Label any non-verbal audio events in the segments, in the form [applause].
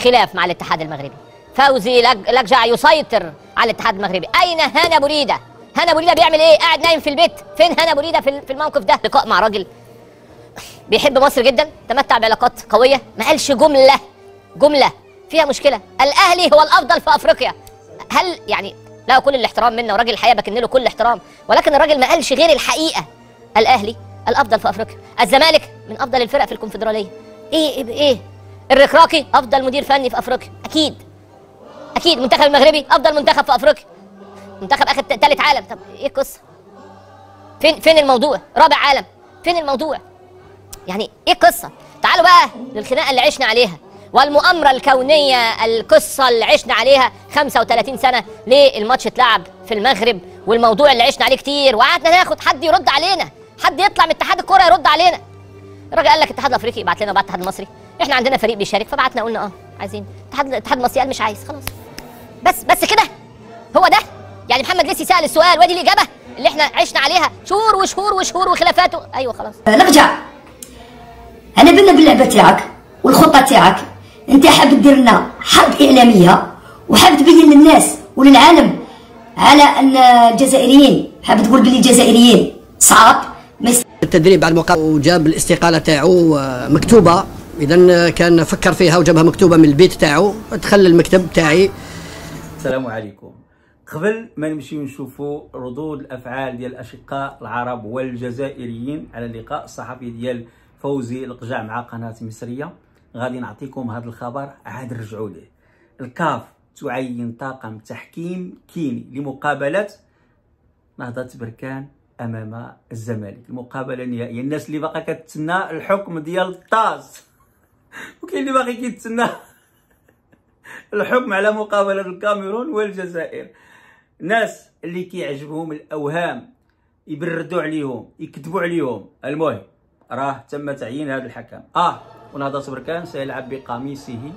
خلاف مع الاتحاد المغربي فوزي لجع يسيطر على الاتحاد المغربي اين هانا بريده هانا بريده بيعمل ايه قاعد نايم في البيت فين هانا بريده في الموقف ده لقاء مع راجل بيحب مصر جدا تمتع بعلاقات قويه ما قالش جمله جمله فيها مشكله الاهلي هو الافضل في افريقيا هل يعني لا كل الاحترام منا وراجل الحقيقه بكن له كل احترام ولكن الراجل ما قالش غير الحقيقه الاهلي الافضل في افريقيا الزمالك من افضل الفرق في الكونفدراليه ايه ايه, إيه؟ الركراكي افضل مدير فني في افريقيا اكيد اكيد منتخب المغربي افضل منتخب في افريقيا منتخب اخر ثالث عالم طب ايه القصه فين فين الموضوع رابع عالم فين الموضوع يعني ايه القصه تعالوا بقى للخناقه اللي عشنا عليها والمؤامره الكونيه القصه اللي عشنا عليها 35 سنه للماتش اتلعب في المغرب والموضوع اللي عشنا عليه كتير وقعدنا ناخد حد يرد علينا حد يطلع من اتحاد الكوره يرد علينا الراجل قال لك الاتحاد الافريقي يبعت لنا بعد الاتحاد المصري احنا عندنا فريق بيشارك فبعتنا قلنا اه عايزين اتحاد الاتحاد المصري قال مش عايز خلاص بس بس كده هو ده يعني محمد لسه سال السؤال وادي الاجابه اللي احنا عشنا عليها شهور وشهور وشهور وخلافات ايوه خلاص نرجع انا بنا باللعبه تاعك والخطه تاعك انت حاب تدير لنا حرب اعلاميه وحاب تبين للناس وللعالم على ان الجزائريين حاب تقول بلي الجزائريين صعب التدريب على المقاومه وجاب الاستقاله تاعو آه، مكتوبه اذا كان فكر فيها وجابها مكتوبه من البيت تاعو دخل المكتب تاعي السلام عليكم قبل ما نمشيو نشوفوا ردود الافعال ديال الاشقاء العرب والجزائريين على اللقاء الصحفي ديال فوزي القجع مع قناه مصريه غادي نعطيكم هذا الخبر عاد رجعوا ليه الكاف تعين طاقم تحكيم كيني لمقابله نهضه بركان امام الزمالك المقابله النهائيه الناس اللي باقا كتسنى الحكم ديال الطاز وكاين اللي باقي كيتسنى الحكم على مقابله الكاميرون والجزائر ناس اللي كيعجبهم الاوهام يبردوا عليهم يكذبوا عليهم المهم راه تم تعيين هذا الحكم اه ونهضه بركان سيلعب بقميصه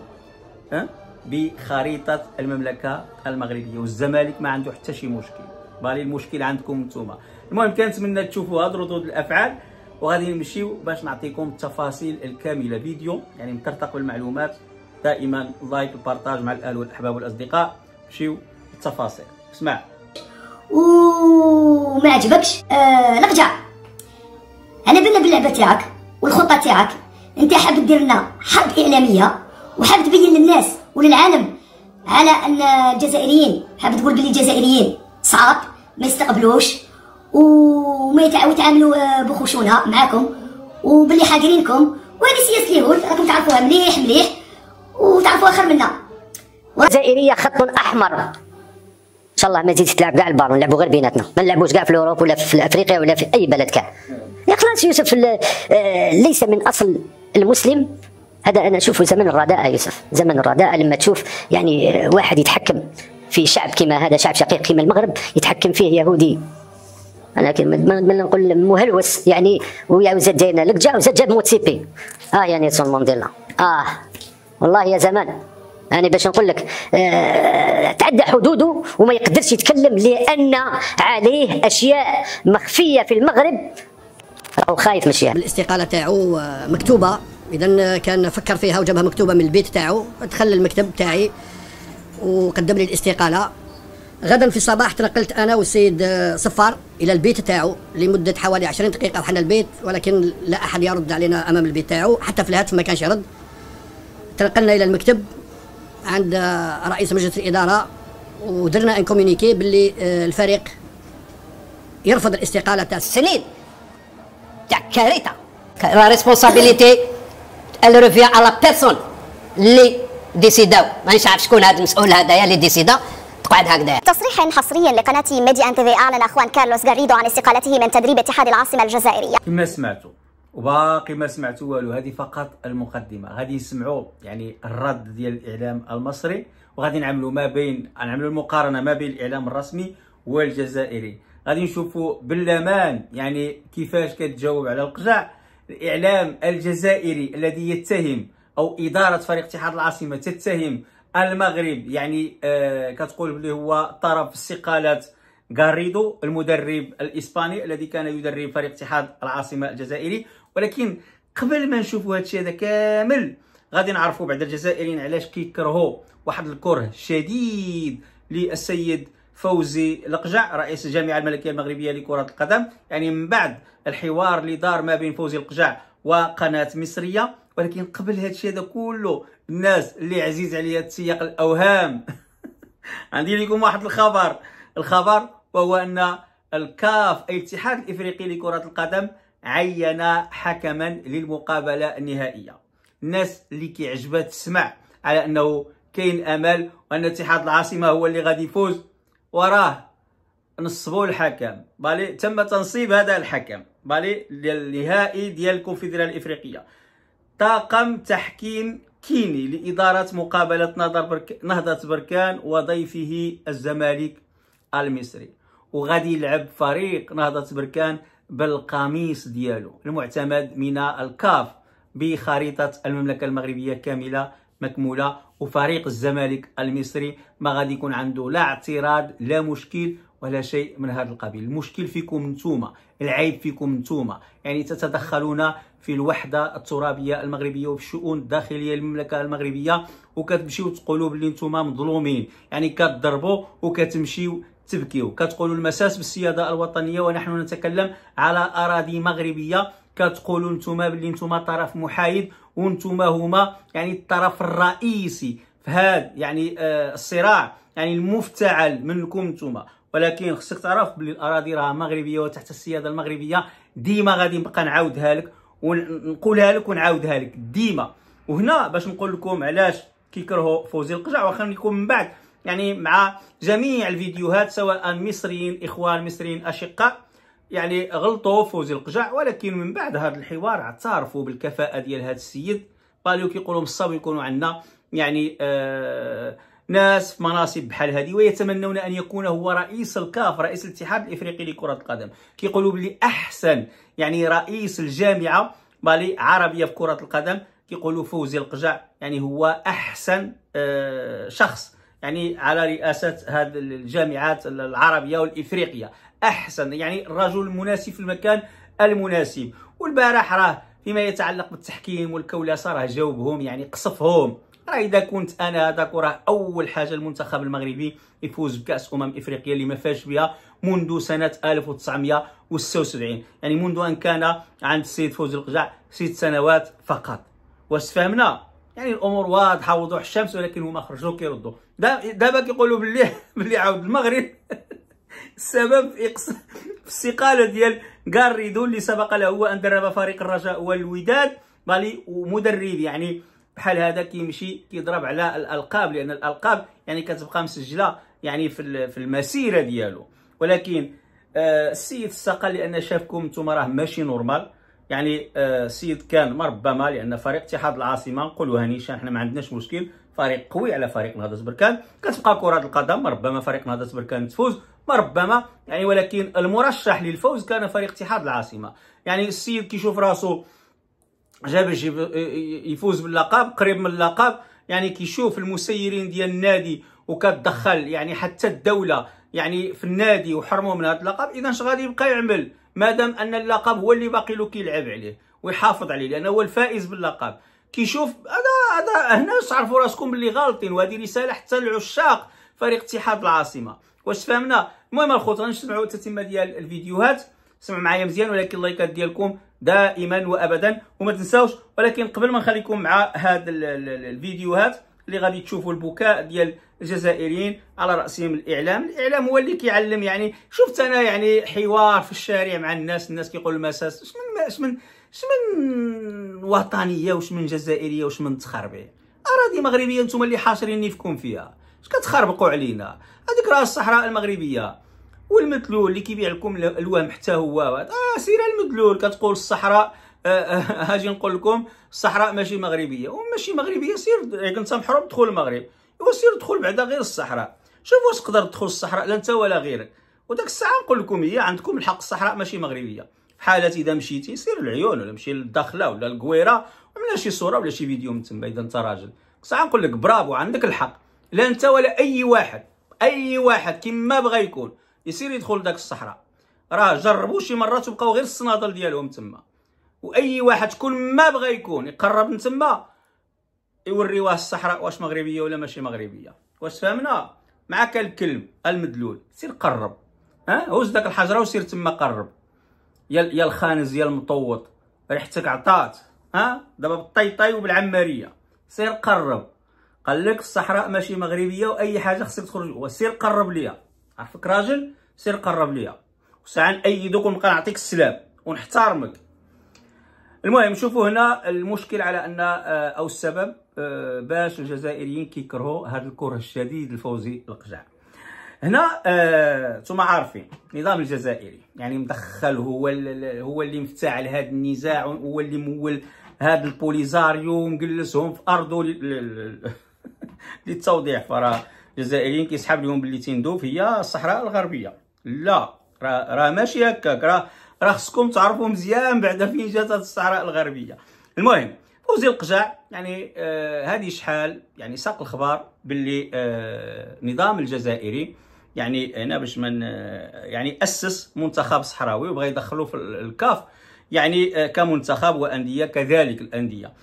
أه؟ بخريطه المملكه المغربيه والزمالك ما عنده حتى شي مشكل بالي المشكل عندكم نتوما المهم كنتمنى تشوفوا هاد ردود الافعال وغادي نمشيو باش نعطيكم التفاصيل الكامله فيديو يعني مترتق المعلومات دائما لايك وبارطاج مع الاهل والاحباب والاصدقاء مشيو التفاصيل اسمع او ما عجبكش آه، نرجع آه انا بالنا باللعبه تاعك والخطه تاعك انت حاب دير لنا حرب اعلاميه وحاب تبين للناس وللعالم على ان الجزائريين حاب تقول بلي الجزائريين صعب ما يستقبلوش وما يتعاملوا آه، بخشونه معاكم وباللي حاقرينكم وهذه سياسه اليهود راكم تعرفوها مليح مليح وتعرفوها خير منا الجزائريه خط احمر ان شاء الله ما تزيدش تلعب كاع البار نلعبوا غير بيناتنا ما نلعبوش كاع في اوروب ولا في افريقيا ولا في اي بلد كاع يا خلاص يوسف آه، ليس من اصل المسلم هذا انا اشوفه زمن الرداءه يوسف زمن الرداءه لما تشوف يعني آه، واحد يتحكم في شعب كما هذا شعب شقيق كما المغرب يتحكم فيه يهودي انا كلمه من نقول مهلوس يعني ويا وزاد جاينا لك جا وزاد جاب موتسيبي اه يعني يا نيلسون مانديلا اه والله يا زمان يعني باش نقول لك آه تعدى حدوده وما يقدرش يتكلم لان عليه اشياء مخفيه في المغرب راهو خايف ماشي الاستقاله تاعو آه، مكتوبه اذا كان فكر فيها وجابها مكتوبه من البيت تاعو دخل المكتب تاعي وقدم لي الاستقاله غدا في الصباح تنقلت انا والسيد آه، صفار الى البيت تاعو لمده حوالي 20 دقيقه وحنا البيت ولكن لا احد يرد علينا امام البيت تاعو حتى في الهاتف ما كانش يرد تنقلنا الى المكتب عند آه، رئيس مجلس الاداره ودرنا ان كومونيكي باللي آه، الفريق يرفض الاستقاله تاع السنين تاع كارثه لا ريسبونسابيليتي ال revient على la personne اللي ديسيداو مانيش عارف شكون هذا المسؤول هذايا اللي ديسيدا تقعد هكذا تصريح حصريا لقناة ميدي ان تي اعلن اخوان كارلوس غاريدو عن استقالته من تدريب اتحاد العاصمة الجزائرية كما سمعتوا وباقي ما سمعتوا والو هذه فقط المقدمه غادي نسمعوا يعني الرد ديال الاعلام المصري وغادي نعملوا ما بين نعملوا المقارنه ما بين الاعلام الرسمي والجزائري غادي نشوفوا باللمان يعني كيفاش كتجاوب على القجع الاعلام الجزائري الذي يتهم او اداره فريق اتحاد العاصمه تتهم المغرب يعني آه، كتقول بلي هو طرف استقالة غاريدو المدرب الاسباني الذي كان يدرب فريق اتحاد العاصمه الجزائري ولكن قبل ما نشوفوا هادشي هذا كامل غادي نعرفوا بعد الجزائريين علاش كيكرهوا واحد الكره شديد للسيد فوزي لقجع رئيس الجامعه الملكيه المغربيه لكره القدم يعني من بعد الحوار اللي دار ما بين فوزي لقجع وقناه مصريه ولكن قبل هادشي هذا كله الناس اللي عزيز عليا تسيق الاوهام عندي [laughs] لكم واحد الخبر الخبر وهو ان الكاف الاتحاد الافريقي لكره القدم عين حكما للمقابله النهائيه الناس اللي كيعجبها تسمع على انه كاين امل وان اتحاد العاصمه هو اللي غادي يفوز وراه نصبوا الحكم بالي تم تنصيب هذا الحكم بالي النهائي ديال الكونفدراليه الافريقيه طاقم تحكيم كيني لإدارة مقابلة نهضة بركان وضيفه الزمالك المصري وغادي يلعب فريق نهضة بركان بالقميص ديالو المعتمد من الكاف بخريطة المملكة المغربية كاملة مكمولة وفريق الزمالك المصري ما غادي يكون عنده لا اعتراض لا مشكل ولا شيء من هذا القبيل المشكل فيكم نتوما العيب فيكم نتوما يعني تتدخلون في الوحده الترابيه المغربيه وفي الشؤون الداخليه للمملكه المغربيه وكتمشيو تقولوا بلي نتوما مظلومين يعني كتضربوا وكتمشيو تبكيو كتقولوا المساس بالسياده الوطنيه ونحن نتكلم على اراضي مغربيه كتقولوا نتوما بلي نتوما طرف محايد وانتوما هما يعني الطرف الرئيسي في هذا يعني آه الصراع يعني المفتعل منكم نتوما ولكن خصك تعرف بلي الاراضي راه مغربيه وتحت السياده المغربيه ديما غادي نبقى نعاودها لك ونقولها لك ونعاودها لك ديما وهنا باش نقول لكم علاش كيكرهوا فوزي القجع واخا يكون من بعد يعني مع جميع الفيديوهات سواء مصريين اخوان مصريين اشقاء يعني غلطوا فوزي القجع ولكن من بعد هذا الحوار اعترفوا بالكفاءه ديال هذا السيد قالوا كيقولوا مصاب يكونوا عندنا يعني آه ناس في مناصب بحال هذه ويتمنون ان يكون هو رئيس الكاف رئيس الاتحاد الافريقي لكره القدم كيقولوا بلي احسن يعني رئيس الجامعه بالي عربيه في كره القدم كيقولوا فوزي القجع يعني هو احسن آه، شخص يعني على رئاسه هذه الجامعات العربيه والافريقيه احسن يعني الرجل المناسب في المكان المناسب والبارح راه فيما يتعلق بالتحكيم والكولاسه راه جاوبهم يعني قصفهم راه اذا كنت انا هذاك وراه اول حاجه المنتخب المغربي يفوز بكاس امم افريقيا اللي ما فاش بها منذ سنه 1976 يعني منذ ان كان عند السيد فوزي القجع ست سنوات فقط واش فهمنا يعني الامور واضحه وضوح الشمس ولكن هما خرجوا كيردوا دابا كيقولوا باللي [laughs] باللي عاود المغرب [laughs] السبب في إقص... في استقاله ديال غاريدو اللي سبق له هو ان درب فريق الرجاء والوداد بالي ومدرب يعني بحال هذا كيمشي كيضرب على الالقاب لان الالقاب يعني كتبقى مسجله يعني في في المسيره ديالو ولكن آه السيد الساقه لان شافكم نتوما راه ماشي نورمال يعني آه السيد كان ربما لان فريق اتحاد العاصمه نقولوها نيشان حنا ما عندناش مشكل فريق قوي على فريق نهضه بركان كتبقى كره القدم ربما فريق نهضه بركان تفوز ما ربما يعني ولكن المرشح للفوز كان فريق اتحاد العاصمه يعني السيد كيشوف راسو جا باش يفوز باللقب قريب من اللقب يعني كيشوف المسيرين ديال النادي وكتدخل يعني حتى الدوله يعني في النادي وحرموه من هذا اللقب اذا اش غادي يبقى يعمل مادام ان اللقب هو اللي باقي له كيلعب عليه ويحافظ عليه لانه هو الفائز باللقب كيشوف هذا هذا هنا تعرفوا راسكم باللي غالطين وهذه رساله حتى لعشاق فريق اتحاد العاصمه واش فهمنا المهم الخوت غنسمعوا التتمه ديال الفيديوهات سمعوا معايا مزيان ولكن اللايكات ديالكم دائما وابدا وما تنساوش ولكن قبل ما نخليكم مع هذا الفيديوهات اللي غادي تشوفوا البكاء ديال الجزائريين على راسهم الاعلام الاعلام هو اللي كيعلم يعني شفت انا يعني حوار في الشارع مع الناس الناس كيقولوا المساس اش من اش من اش من وطنيه واش من جزائريه واش من تخربي اراضي مغربيه نتوما اللي حاشرين نيفكم فيها اش كتخربقوا علينا هذيك راه الصحراء المغربيه والمدلول اللي كيبيع لكم الوام حتى هو اه سير المدلول كتقول الصحراء آه، آه، [laughs] هاجي نقول لكم الصحراء ماشي مغربيه وماشي مغربيه سير يعني كنت محروم دخول المغرب وسير تدخل بعدا غير الصحراء شوف واش تقدر تدخل الصحراء لا انت ولا غيرك وداك الساعه نقول لكم هي عندكم الحق الصحراء ماشي مغربيه حالة اذا مشيتي سير العيون ولا مشي للداخله ولا القويره ولا شي صوره ولا شي فيديو من تما اذا انت راجل ساعه نقول لك برافو عندك الحق لا انت ولا اي واحد اي واحد كيما بغى يكون يسير يدخل داك الصحراء راه جربوا شي مرات وبقاو غير الصنادل ديالهم تما واي واحد تكون ما بغى يكون يقرب من تما يوريوه الصحراء واش مغربيه ولا ماشي مغربيه واش فهمنا معاك الكلم المدلول سير قرب ها هوز داك الحجره وسير تما قرب يا يا الخانز يا المطوط ريحتك عطات ها دابا بالطيطاي وبالعماريه سير قرب قال لك الصحراء ماشي مغربيه واي حاجه خصك تخرج سير قرب ليا عفاك راجل سير قرب ليا وساعة نأيدك ونبقى نعطيك السلام ونحترمك المهم شوفوا هنا المشكل على ان آه، او السبب آه، باش الجزائريين كيكرهوا هذا الكره الشديد الفوزي القجع هنا آه، عارفين النظام الجزائري يعني مدخل هو هو اللي مفتعل هذا النزاع هو اللي مول هذا البوليزاريو مجلسهم في ارضه [laughs] للتوضيح فراه الجزائريين كيسحاب لهم باللي تندوف هي الصحراء الغربيه لا راه ماشي هكاك راه راه خصكم تعرفوا مزيان بعدا [laughs] فين جات الصحراء الغربيه المهم فوزي القجع يعني آه هذه شحال يعني ساق الخبر باللي آه نظام الجزائري يعني هنا باش من يعني اسس منتخب صحراوي وبغى يدخلو في الكاف يعني آه، كمنتخب وانديه كذلك الانديه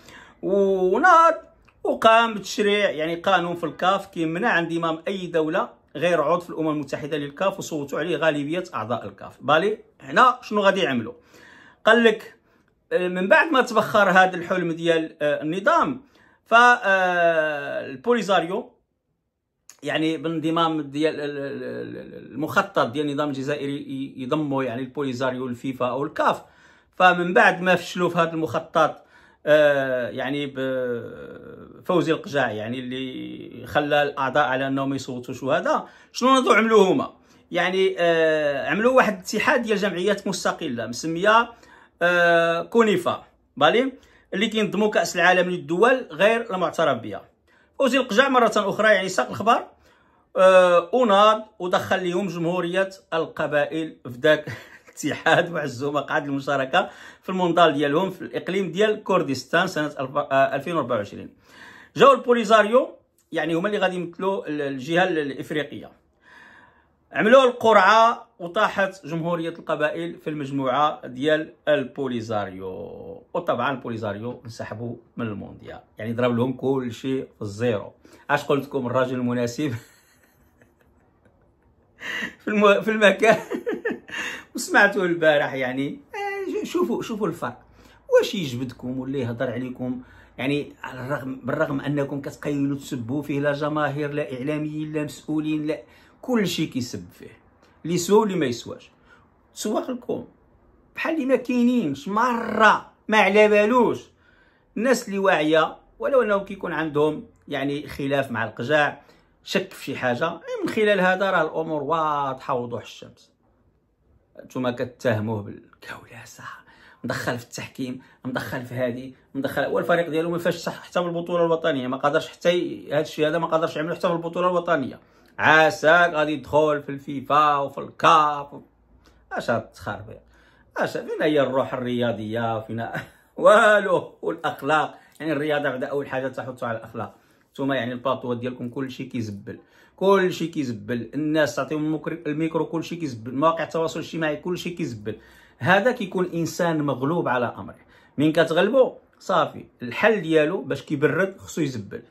ونار وقام بتشريع يعني قانون في الكاف كيمنع انضمام اي دوله غير عضو في الامم المتحده للكاف وصوتوا عليه غالبيه اعضاء الكاف بالي هنا شنو غادي يعملوا قال لك آه، من بعد ما تبخر هذا الحلم ديال آه، النظام فالبوليزاريو آه، يعني بانضمام ديال المخطط ديال النظام الجزائري يضموا يعني البوليزاريو الفيفا او الكاف فمن بعد ما فشلوا في هذا المخطط يعني فوزي القجاع يعني اللي خلى الاعضاء على انهم يصوتوا هذا شنو نضو عملوا هما يعني آه عملوا واحد اتحاد ديال جمعيات مستقله مسميه آه كونيفا بالي اللي كينظموا كاس العالم للدول غير المعترف بها فوزي القجاع مره اخرى يعني ساق الخبر آه وناض ودخل لهم جمهوريه القبائل في ذاك [laughs] الاتحاد وعزو مقعد المشاركه في الموندال ديالهم في الاقليم ديال كردستان سنه 2024 آه، جاو البوليزاريو يعني هما اللي غادي يمثلوا الجهه الافريقيه عملوا القرعه وطاحت جمهوريه القبائل في المجموعه ديال البوليزاريو وطبعا البوليزاريو انسحبوا من المونديال يعني ضرب لهم كل شيء في الزيرو اش قلت لكم الراجل المناسب [laughs] في, المو... في المكان [laughs] وسمعته البارح يعني آه، شوفوا شوفوا الفرق واش يجبدكم ولا يهضر عليكم يعني على الرغم بالرغم انكم كتقيلوا تسبوا فيه لا جماهير لا اعلاميين لا مسؤولين لا كل شيء كيسب فيه اللي يسوى واللي ما يسواش تسواق لكم بحال اللي ما كاينينش مره ما على بالوش الناس اللي واعيه ولو انهم كيكون عندهم يعني خلاف مع القجاع شك في شي حاجه من خلال هذا راه الامور واضحه وضوح الشمس انتم كتهموه بالكولاسه مدخل في التحكيم مدخل في هذه مدخل والفريق ديالو ما فاش صح حتى بالبطوله الوطنيه ما قدرش حتى هذا الشيء هذا ما قدرش يعملو حتى بالبطوله الوطنيه عساك غادي يدخل في الفيفا وفي الكاب اش هاد التخربيق اش فين هي الروح الرياضيه فينا [laughs] والو والاخلاق يعني الرياضه بعدا اول حاجه تحطوا على الاخلاق نتوما يعني الباطوات ديالكم كلشي كيزبل كلشي كيزبل الناس تعطيهم الميكرو كلشي كيزبل مواقع التواصل الاجتماعي كلشي كيزبل هذا كيكون انسان مغلوب على امره من كتغلبو صافي الحل ديالو باش كيبرد خصو يزبل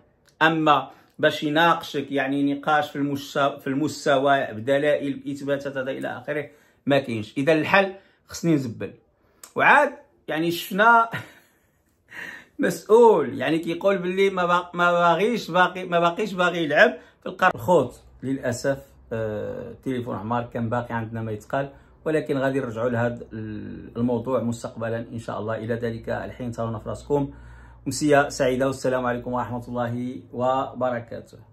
اما باش يناقشك يعني نقاش في المستوى في المستوى بدلائل اثباتات هذا الى اخره ما كاينش اذا الحل خصني نزبل وعاد يعني شفنا [laughs] مسؤول يعني كيقول باللي ما باق ما باغيش باقي ما باقيش باغي يلعب في القرن الخوت للاسف التليفون آه، عمار كان باقي عندنا ما يتقال ولكن غادي نرجعوا لهذا الموضوع مستقبلا ان شاء الله الى ذلك الحين ترون في راسكم امسيه سعيده والسلام عليكم ورحمه الله وبركاته